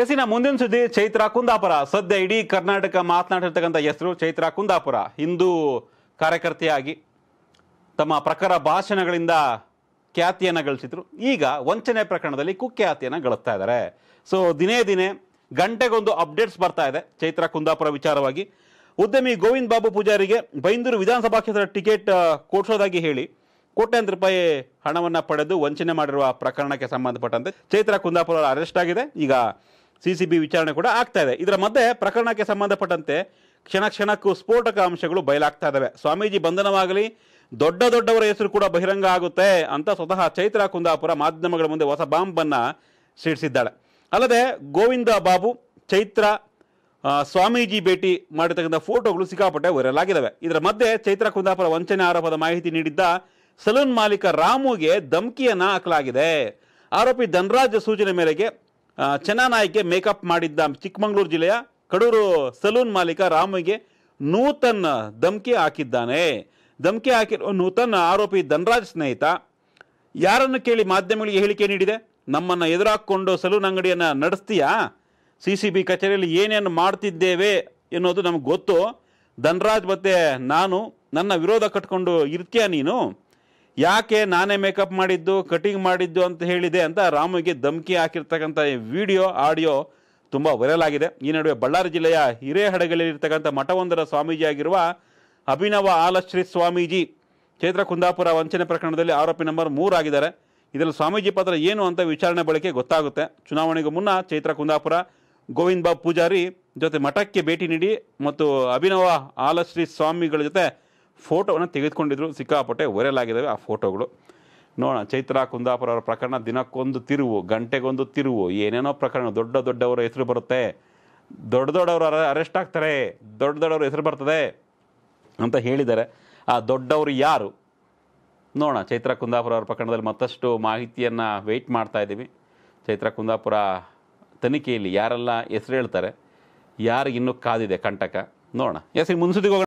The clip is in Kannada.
ಎಸಿನ ಮುಂದಿನ ಸುದ್ದಿ ಚೈತ್ರ ಕುಂದಾಪುರ ಸದ್ಯ ಇಡೀ ಕರ್ನಾಟಕ ಮಾತನಾಡಿರ್ತಕ್ಕಂಥ ಹೆಸರು ಚೈತ್ರ ಕುಂದಾಪುರ ಹಿಂದೂ ಕಾರ್ಯಕರ್ತೆಯಾಗಿ ತಮ್ಮ ಪ್ರಖರ ಭಾಷಣಗಳಿಂದ ಖ್ಯಾತಿಯನ್ನು ಗಳಿಸಿದ್ರು ಈಗ ವಂಚನೆ ಪ್ರಕರಣದಲ್ಲಿ ಕುಖ್ಯಾತಿಯನ್ನು ಗಳಿಸ್ತಾ ಇದ್ದಾರೆ ಸೊ ದಿನೇ ದಿನೇ ಗಂಟೆಗೊಂದು ಅಪ್ಡೇಟ್ಸ್ ಬರ್ತಾ ಇದೆ ಚೈತ್ರ ಕುಂದಾಪುರ ವಿಚಾರವಾಗಿ ಉದ್ಯಮಿ ಗೋವಿಂದ್ ಬಾಬು ಪೂಜಾರಿಗೆ ಬೈಂದೂರು ವಿಧಾನಸಭಾ ಕ್ಷೇತ್ರ ಟಿಕೆಟ್ ಕೊಡಿಸೋದಾಗಿ ಹೇಳಿ ಕೋಟ್ಯಾಂತರ ರೂಪಾಯಿ ಹಣವನ್ನು ಪಡೆದು ವಂಚನೆ ಮಾಡಿರುವ ಪ್ರಕರಣಕ್ಕೆ ಸಂಬಂಧಪಟ್ಟಂತೆ ಚೈತ್ರ ಕುಂದಾಪುರ ಅರೆಸ್ಟ್ ಆಗಿದೆ ಈಗ ಸಿ ಸಿ ಬಿ ವಿಚಾರಣೆ ಕೂಡ ಆಗ್ತಾ ಇದೆ ಇದರ ಮಧ್ಯೆ ಪ್ರಕರಣಕ್ಕೆ ಸಂಬಂಧಪಟ್ಟಂತೆ ಕ್ಷಣ ಕ್ಷಣಕ್ಕೂ ಸ್ಫೋಟಕ ಅಂಶಗಳು ಬಯಲಾಗ್ತಾ ಇದ್ದಾವೆ ಸ್ವಾಮೀಜಿ ಬಂಧನವಾಗಲಿ ದೊಡ್ಡ ದೊಡ್ಡವರ ಹೆಸರು ಕೂಡ ಬಹಿರಂಗ ಆಗುತ್ತೆ ಅಂತ ಸ್ವತಃ ಚೈತ್ರ ಕುಂದಾಪುರ ಮಾಧ್ಯಮಗಳ ಮುಂದೆ ಹೊಸ ಬಾಂಬನ್ನು ಸಿಡಿಸಿದ್ದಾಳೆ ಅಲ್ಲದೆ ಗೋವಿಂದ ಬಾಬು ಚೈತ್ರ ಸ್ವಾಮೀಜಿ ಭೇಟಿ ಮಾಡಿರ್ತಕ್ಕಂಥ ಫೋಟೋಗಳು ಸಿಕ್ಕಾಪಟ್ಟೆ ವೈರಲ್ ಆಗಿದ್ದಾವೆ ಇದರ ಮಧ್ಯೆ ಚೈತ್ರ ಕುಂದಾಪುರ ವಂಚನೆ ಆರೋಪದ ಮಾಹಿತಿ ನೀಡಿದ್ದ ಸಲೂನ್ ಮಾಲೀಕ ರಾಮುಗೆ ಧಮಕಿಯನ್ನು ಹಾಕಲಾಗಿದೆ ಆರೋಪಿ ಧನರಾಜ್ ಸೂಚನೆ ಮೇರೆಗೆ ಚೆನ್ನಾನಾಯ್ಕೆ ಮೇಕಪ್ ಮಾಡಿದ್ದ ಚಿಕ್ಕಮಗಳೂರು ಜಿಲ್ಲೆಯ ಕಡೂರು ಸಲೂನ್ ಮಾಲೀಕ ರಾಮುಗೆ ನೂತನ್ ಧಮಕಿ ಹಾಕಿದ್ದಾನೆ ಧಮಕಿ ಹಾಕಿರುವ ನೂತನ್ ಆರೋಪಿ ಧನರಾಜ್ ಸ್ನೇಹಿತ ಯಾರನ್ನು ಕೇಳಿ ಮಾಧ್ಯಮಗಳಿಗೆ ಹೇಳಿಕೆ ನೀಡಿದೆ ನಮ್ಮನ್ನು ಎದುರಾಕ್ಕೊಂಡು ಸಲೂನ್ ಅಂಗಡಿಯನ್ನು ನಡೆಸ್ತೀಯಾ ಸಿ ಸಿ ಬಿ ಕಚೇರಿಯಲ್ಲಿ ಏನೇನು ಮಾಡ್ತಿದ್ದೇವೆ ಎನ್ನುವುದು ನಮ್ಗೆ ಗೊತ್ತು ಧನರಾಜ್ ಮತ್ತೆ ನಾನು ನನ್ನ ವಿರೋಧ ಕಟ್ಕೊಂಡು ಇರ್ತೀಯ ನೀನು ಯಾಕೆ ನಾನೇ ಮೇಕಪ್ ಮಾಡಿದ್ದು ಕಟಿಂಗ್ ಮಾಡಿದ್ದು ಅಂತ ಹೇಳಿದೆ ಅಂತ ರಾಮುಗೆ ಧಮಕಿ ಹಾಕಿರ್ತಕ್ಕಂಥ ವಿಡಿಯೋ ಆಡಿಯೋ ತುಂಬ ವೈರಲ್ ಆಗಿದೆ ಈ ನಡುವೆ ಬಳ್ಳಾರಿ ಜಿಲ್ಲೆಯ ಹಿರೇಹಡಗಲಿರ್ತಕ್ಕಂಥ ಮಠವೊಂದರ ಸ್ವಾಮೀಜಿ ಆಗಿರುವ ಅಭಿನವ ಆಲಶ್ರೀ ಸ್ವಾಮೀಜಿ ಚೈತ್ರ ಕುಂದಾಪುರ ವಂಚನೆ ಪ್ರಕರಣದಲ್ಲಿ ಆರೋಪಿ ನಂಬರ್ ಮೂರಾಗಿದ್ದಾರೆ ಇದರಲ್ಲಿ ಸ್ವಾಮೀಜಿ ಪಾತ್ರ ಏನು ಅಂತ ವಿಚಾರಣೆ ಬಳಕೆ ಗೊತ್ತಾಗುತ್ತೆ ಚುನಾವಣೆಗೂ ಮುನ್ನ ಚೈತ್ರ ಕುಂದಾಪುರ ಗೋವಿಂದ ಬಾಬು ಪೂಜಾರಿ ಜೊತೆ ಮಠಕ್ಕೆ ಭೇಟಿ ನೀಡಿ ಮತ್ತು ಅಭಿನವ ಆಲಶ್ರೀ ಸ್ವಾಮಿಗಳ ಜೊತೆ ಫೋಟೋವನ್ನು ತೆಗೆದುಕೊಂಡಿದ್ರು ಸಿಕ್ಕಾಪಟ್ಟೆ ವೈರಲ್ ಆ ಫೋಟೋಗಳು ನೋಡೋಣ ಚೈತ್ರ ಕುಂದಾಪುರ ಅವರ ಪ್ರಕರಣ ದಿನಕ್ಕೊಂದು ತಿರುವು ಗಂಟೆಗೊಂದು ತಿರುವು ಏನೇನೋ ಪ್ರಕರಣ ದೊಡ್ಡ ದೊಡ್ಡವರ ಹೆಸರು ಬರುತ್ತೆ ದೊಡ್ಡ ದೊಡ್ಡವರು ಅರೆಸ್ಟ್ ಆಗ್ತಾರೆ ದೊಡ್ಡ ದೊಡ್ಡವ್ರ ಹೆಸರು ಬರ್ತದೆ ಅಂತ ಹೇಳಿದ್ದಾರೆ ಆ ದೊಡ್ಡವರು ಯಾರು ನೋಡೋಣ ಚೈತ್ರ ಕುಂದಾಪುರ ಅವರ ಪ್ರಕರಣದಲ್ಲಿ ಮತ್ತಷ್ಟು ಮಾಹಿತಿಯನ್ನು ವೆಯ್ಟ್ ಮಾಡ್ತಾ ಇದ್ದೀವಿ ಚೈತ್ರ ಕುಂದಾಪುರ ತನಿಖೆಯಲ್ಲಿ ಯಾರೆಲ್ಲ ಹೆಸರು ಹೇಳ್ತಾರೆ ಯಾರಿಗಿನ್ನೂ ಕಾದಿದೆ ಕಂಟಕ ನೋಡೋಣ ಎಸ್ ಈ ಹೋಗೋಣ